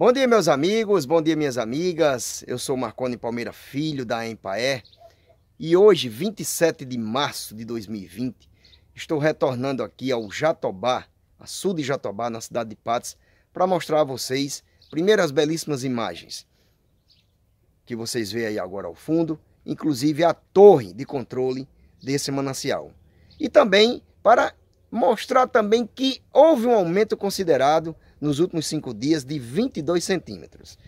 Bom dia, meus amigos, bom dia, minhas amigas. Eu sou Marconi Palmeira Filho, da Empaé, e hoje, 27 de março de 2020, estou retornando aqui ao Jatobá, a sul de Jatobá, na cidade de Patos, para mostrar a vocês, primeiro, as belíssimas imagens que vocês veem aí agora ao fundo, inclusive a torre de controle desse manancial. E também para mostrar também que houve um aumento considerado nos últimos cinco dias de 22 centímetros.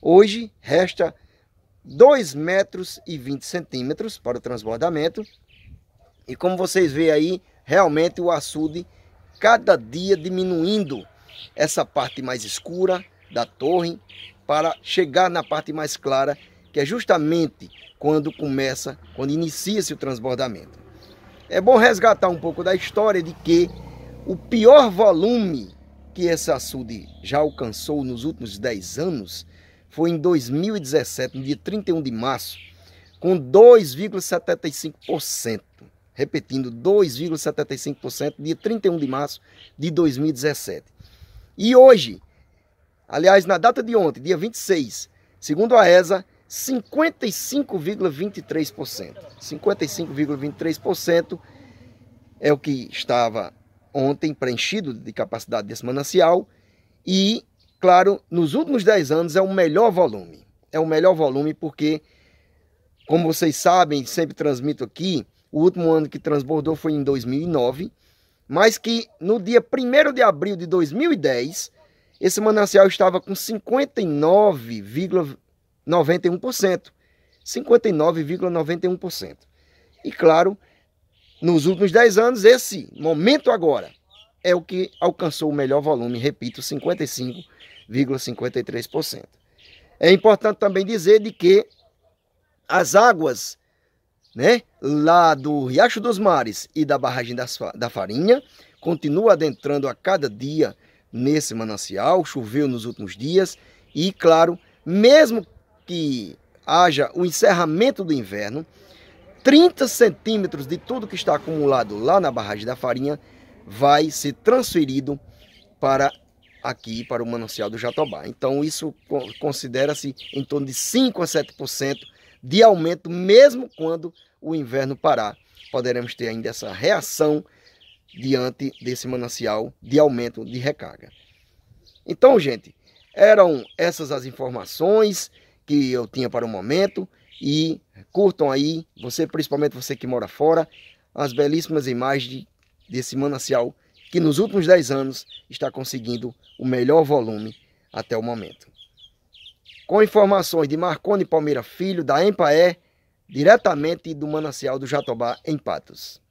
Hoje resta 2 metros e 20 centímetros para o transbordamento. E como vocês veem aí, realmente o açude cada dia diminuindo essa parte mais escura da torre para chegar na parte mais clara, que é justamente quando começa, quando inicia-se o transbordamento. É bom resgatar um pouco da história de que o pior volume que esse açude já alcançou nos últimos 10 anos foi em 2017, no dia 31 de março, com 2,75%. Repetindo, 2,75%, dia 31 de março de 2017. E hoje, aliás, na data de ontem, dia 26, segundo a ESA, 55,23%. 55,23% é o que estava ontem preenchido de capacidade desse manancial e, claro, nos últimos 10 anos é o melhor volume. É o melhor volume porque, como vocês sabem, sempre transmito aqui, o último ano que transbordou foi em 2009, mas que no dia 1 de abril de 2010, esse manancial estava com 59,91%. 59,91%. E claro, nos últimos 10 anos, esse momento agora é o que alcançou o melhor volume, repito, 55,53%. É importante também dizer de que as águas né, lá do Riacho dos Mares e da barragem das, da Farinha continuam adentrando a cada dia nesse manancial, choveu nos últimos dias e, claro, mesmo que haja o encerramento do inverno, 30 centímetros de tudo que está acumulado lá na barragem da farinha vai ser transferido para aqui, para o manancial do Jatobá. Então isso considera-se em torno de 5 a 7% de aumento, mesmo quando o inverno parar. Poderemos ter ainda essa reação diante desse manancial de aumento de recarga. Então, gente, eram essas as informações que eu tinha para o momento e curtam aí, você principalmente você que mora fora, as belíssimas imagens de, desse manancial que nos últimos 10 anos está conseguindo o melhor volume até o momento. Com informações de Marconi Palmeira Filho, da Empaé, diretamente do manancial do Jatobá, em Patos.